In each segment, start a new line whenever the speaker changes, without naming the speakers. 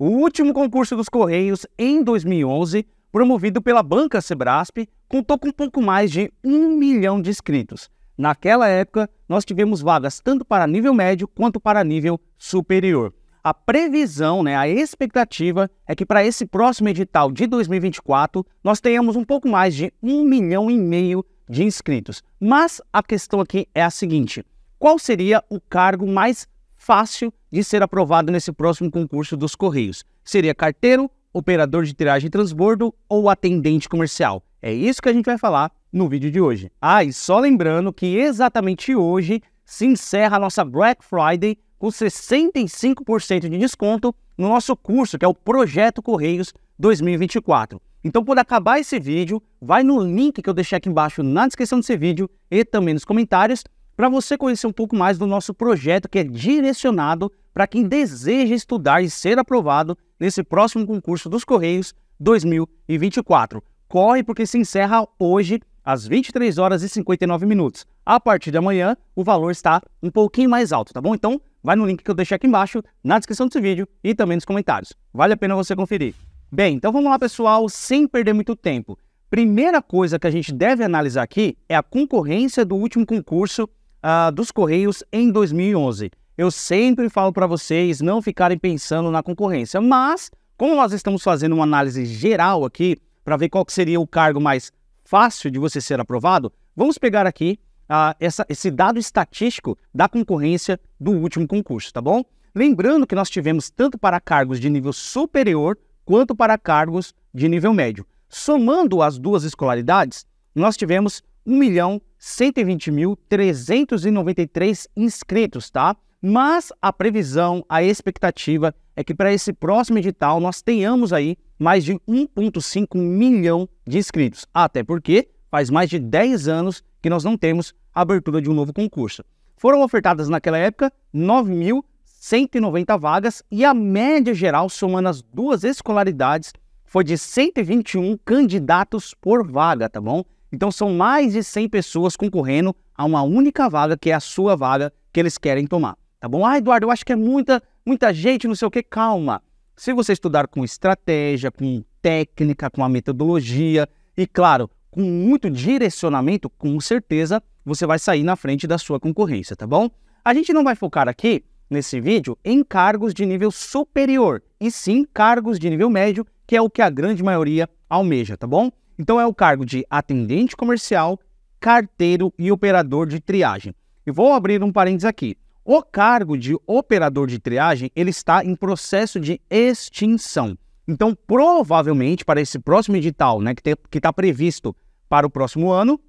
O último concurso dos Correios em 2011, promovido pela banca Sebrasp, contou com um pouco mais de um milhão de inscritos. Naquela época, nós tivemos vagas tanto para nível médio quanto para nível superior. A previsão, né, a expectativa é que para esse próximo edital de 2024 nós tenhamos um pouco mais de um milhão e meio de inscritos. Mas a questão aqui é a seguinte: qual seria o cargo mais fácil de ser aprovado nesse próximo concurso dos Correios. Seria carteiro, operador de triagem e transbordo ou atendente comercial. É isso que a gente vai falar no vídeo de hoje. Ah, e só lembrando que exatamente hoje se encerra a nossa Black Friday com 65% de desconto no nosso curso, que é o Projeto Correios 2024. Então, quando acabar esse vídeo, vai no link que eu deixei aqui embaixo na descrição desse vídeo e também nos comentários para você conhecer um pouco mais do nosso projeto que é direcionado para quem deseja estudar e ser aprovado nesse próximo concurso dos Correios 2024. Corre porque se encerra hoje às 23 horas e 59 minutos. A partir de amanhã, o valor está um pouquinho mais alto, tá bom? Então, vai no link que eu deixei aqui embaixo, na descrição desse vídeo e também nos comentários. Vale a pena você conferir. Bem, então vamos lá, pessoal, sem perder muito tempo. Primeira coisa que a gente deve analisar aqui é a concorrência do último concurso ah, dos Correios em 2011. Eu sempre falo para vocês não ficarem pensando na concorrência, mas como nós estamos fazendo uma análise geral aqui para ver qual seria o cargo mais fácil de você ser aprovado, vamos pegar aqui ah, essa, esse dado estatístico da concorrência do último concurso, tá bom? Lembrando que nós tivemos tanto para cargos de nível superior quanto para cargos de nível médio. Somando as duas escolaridades, nós tivemos 1.120.393 inscritos, tá? Mas a previsão, a expectativa é que para esse próximo edital nós tenhamos aí mais de 1,5 milhão de inscritos. Até porque faz mais de 10 anos que nós não temos a abertura de um novo concurso. Foram ofertadas naquela época 9.190 vagas e a média geral, somando as duas escolaridades, foi de 121 candidatos por vaga, tá bom? Então são mais de 100 pessoas concorrendo a uma única vaga, que é a sua vaga que eles querem tomar. Tá bom? Ah, Eduardo, eu acho que é muita, muita gente, não sei o que. Calma. Se você estudar com estratégia, com técnica, com a metodologia e, claro, com muito direcionamento, com certeza você vai sair na frente da sua concorrência, tá bom? A gente não vai focar aqui nesse vídeo em cargos de nível superior, e sim cargos de nível médio, que é o que a grande maioria almeja, tá bom? Então é o cargo de atendente comercial, carteiro e operador de triagem. E vou abrir um parênteses aqui. O cargo de operador de triagem, ele está em processo de extinção. Então, provavelmente, para esse próximo edital, né, que está previsto para o próximo ano,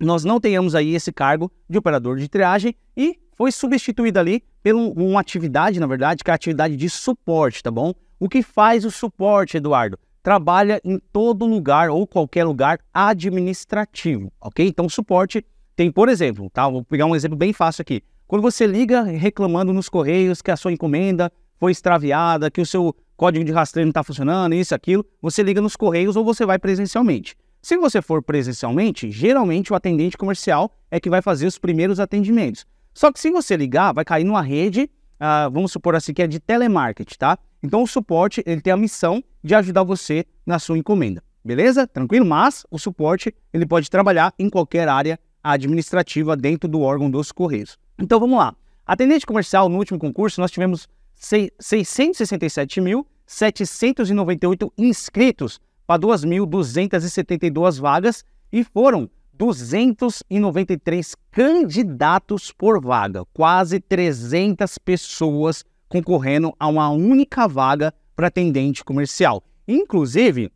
nós não tenhamos aí esse cargo de operador de triagem e foi substituído ali por uma atividade, na verdade, que é a atividade de suporte, tá bom? O que faz o suporte, Eduardo? trabalha em todo lugar ou qualquer lugar administrativo, ok? Então, suporte tem, por exemplo, tá? Vou pegar um exemplo bem fácil aqui. Quando você liga reclamando nos correios que a sua encomenda foi extraviada, que o seu código de rastreio não está funcionando, isso, aquilo, você liga nos correios ou você vai presencialmente. Se você for presencialmente, geralmente o atendente comercial é que vai fazer os primeiros atendimentos. Só que se você ligar, vai cair numa rede, ah, vamos supor assim, que é de telemarketing, tá? Então o suporte ele tem a missão de ajudar você na sua encomenda, beleza? Tranquilo? Mas o suporte ele pode trabalhar em qualquer área administrativa dentro do órgão dos Correios. Então vamos lá. Atendente comercial, no último concurso, nós tivemos 667.798 inscritos para 2.272 vagas e foram 293 candidatos por vaga, quase 300 pessoas concorrendo a uma única vaga para atendente comercial. Inclusive,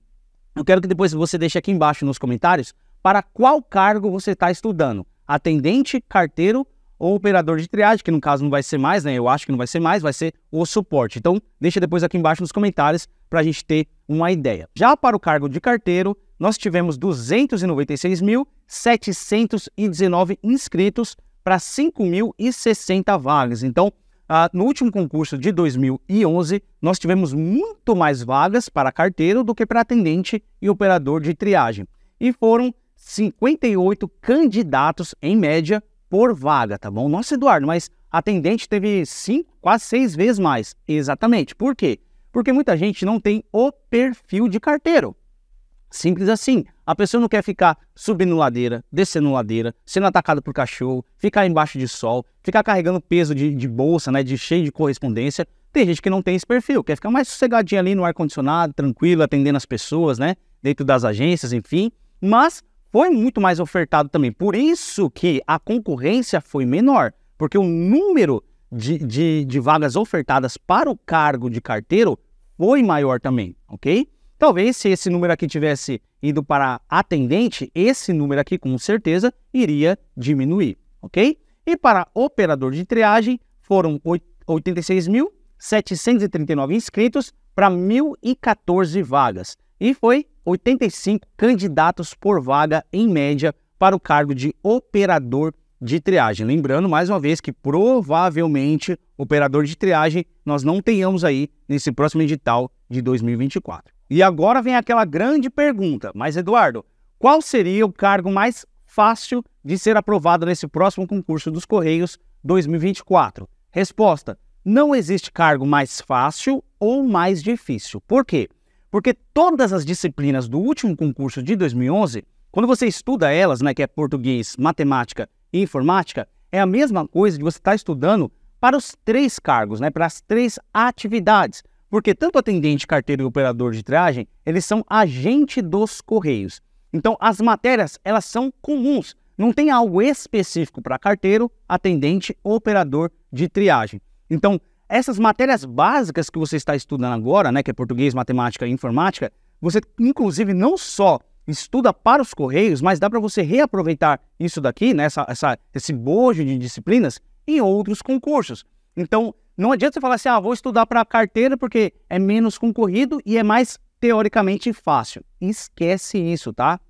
eu quero que depois você deixe aqui embaixo nos comentários para qual cargo você está estudando: atendente, carteiro ou operador de triagem, que no caso não vai ser mais, né? Eu acho que não vai ser mais, vai ser o suporte. Então, deixa depois aqui embaixo nos comentários para a gente ter uma ideia. Já para o cargo de carteiro, nós tivemos 296.719 inscritos para 5.060 vagas. Então, ah, no último concurso de 2011, nós tivemos muito mais vagas para carteiro do que para atendente e operador de triagem. E foram 58 candidatos, em média, por vaga, tá bom? Nossa, Eduardo, mas atendente teve cinco, quase seis vezes mais. Exatamente. Por quê? Porque muita gente não tem o perfil de carteiro. Simples assim. A pessoa não quer ficar subindo ladeira, descendo ladeira, sendo atacada por cachorro, ficar embaixo de sol, ficar carregando peso de, de bolsa, né, de cheio de correspondência. Tem gente que não tem esse perfil, quer ficar mais sossegadinha ali no ar-condicionado, tranquilo, atendendo as pessoas, né, dentro das agências, enfim. Mas foi muito mais ofertado também. Por isso que a concorrência foi menor, porque o número de, de, de vagas ofertadas para o cargo de carteiro foi maior também, ok? Talvez se esse número aqui tivesse ido para atendente, esse número aqui com certeza iria diminuir, ok? E para operador de triagem foram 86.739 inscritos para 1.014 vagas e foi 85 candidatos por vaga em média para o cargo de operador de triagem. Lembrando, mais uma vez, que provavelmente operador de triagem nós não tenhamos aí nesse próximo edital de 2024. E agora vem aquela grande pergunta, mas Eduardo, qual seria o cargo mais fácil de ser aprovado nesse próximo concurso dos Correios 2024? Resposta: não existe cargo mais fácil ou mais difícil. Por quê? Porque todas as disciplinas do último concurso de 2011, quando você estuda elas, né, que é português, matemática em informática, é a mesma coisa de você estar tá estudando para os três cargos, né, para as três atividades. Porque tanto atendente, carteiro e operador de triagem, eles são agente dos correios. Então, as matérias, elas são comuns. Não tem algo específico para carteiro, atendente ou operador de triagem. Então, essas matérias básicas que você está estudando agora, né, que é português, matemática e informática, você inclusive não só estuda para os Correios, mas dá para você reaproveitar isso daqui, né, essa, essa, esse bojo de disciplinas, em outros concursos. Então, não adianta você falar assim, ah, vou estudar para a carteira porque é menos concorrido e é mais teoricamente fácil. Esquece isso, tá?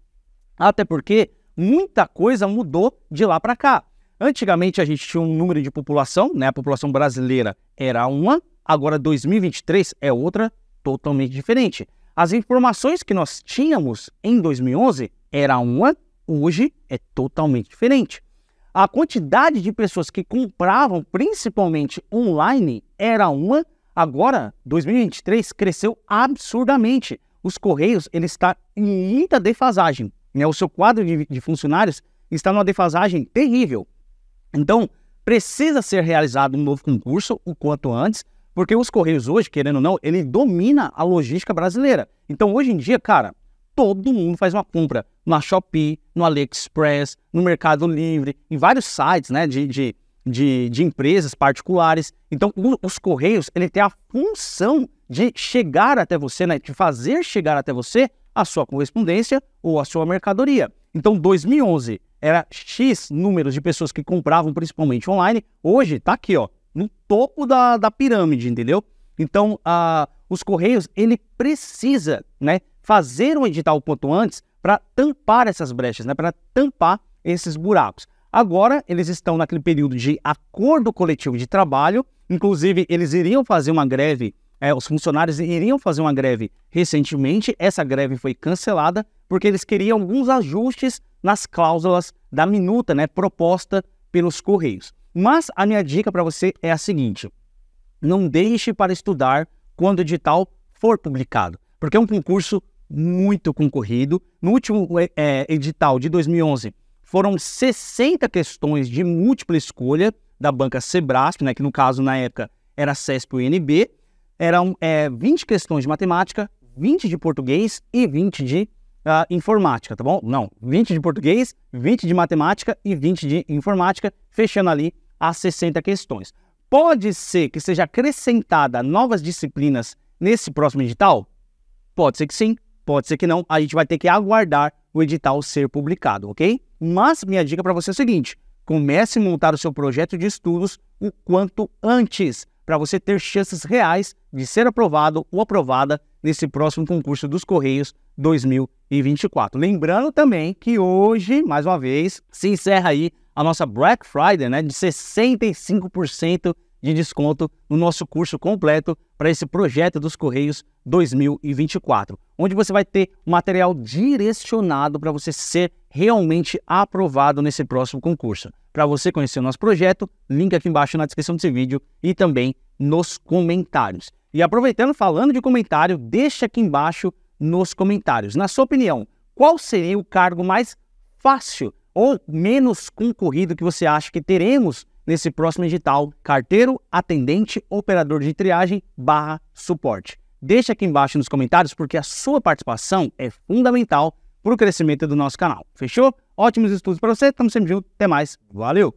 Até porque muita coisa mudou de lá para cá. Antigamente a gente tinha um número de população, né? A população brasileira era uma, agora 2023 é outra totalmente diferente. As informações que nós tínhamos em 2011 era uma, hoje é totalmente diferente. A quantidade de pessoas que compravam, principalmente online, era uma. Agora, 2023 cresceu absurdamente. Os correios ele está em muita defasagem. Né? O seu quadro de, de funcionários está numa defasagem terrível. Então, precisa ser realizado um novo concurso o quanto antes porque os Correios hoje, querendo ou não, ele domina a logística brasileira. Então, hoje em dia, cara, todo mundo faz uma compra na Shopee, no AliExpress, no Mercado Livre, em vários sites né, de, de, de, de empresas particulares. Então, o, os Correios, ele tem a função de chegar até você, né, de fazer chegar até você a sua correspondência ou a sua mercadoria. Então, 2011 era X números de pessoas que compravam principalmente online. Hoje, tá aqui, ó, no topo da, da pirâmide, entendeu? Então, a, os Correios, ele precisa né, fazer um edital o quanto antes para tampar essas brechas, né, para tampar esses buracos. Agora, eles estão naquele período de acordo coletivo de trabalho, inclusive, eles iriam fazer uma greve, é, os funcionários iriam fazer uma greve recentemente, essa greve foi cancelada, porque eles queriam alguns ajustes nas cláusulas da minuta né, proposta pelos Correios. Mas a minha dica para você é a seguinte: não deixe para estudar quando o edital for publicado, porque é um concurso muito concorrido. No último é, é edital de 2011, foram 60 questões de múltipla escolha da banca Sebrasp, né, que no caso na época era CESP UNB, eram é, 20 questões de matemática, 20 de português e 20 de uh, informática, tá bom? Não, 20 de português, 20 de matemática e 20 de informática, fechando ali a 60 questões. Pode ser que seja acrescentada novas disciplinas nesse próximo edital? Pode ser que sim, pode ser que não. A gente vai ter que aguardar o edital ser publicado, ok? Mas minha dica para você é o seguinte: comece a montar o seu projeto de estudos o quanto antes, para você ter chances reais de ser aprovado ou aprovada nesse próximo concurso dos Correios 2024. Lembrando também que hoje, mais uma vez, se encerra aí a nossa Black Friday, né, de 65% de desconto no nosso curso completo para esse projeto dos Correios 2024, onde você vai ter material direcionado para você ser realmente aprovado nesse próximo concurso. Para você conhecer o nosso projeto, link aqui embaixo na descrição desse vídeo e também nos comentários. E aproveitando, falando de comentário, deixa aqui embaixo nos comentários, na sua opinião, qual seria o cargo mais fácil ou menos concorrido que você acha que teremos nesse próximo edital, carteiro, atendente, operador de triagem, barra suporte. Deixe aqui embaixo nos comentários porque a sua participação é fundamental para o crescimento do nosso canal. Fechou? Ótimos estudos para você, tamo sempre junto, até mais, valeu!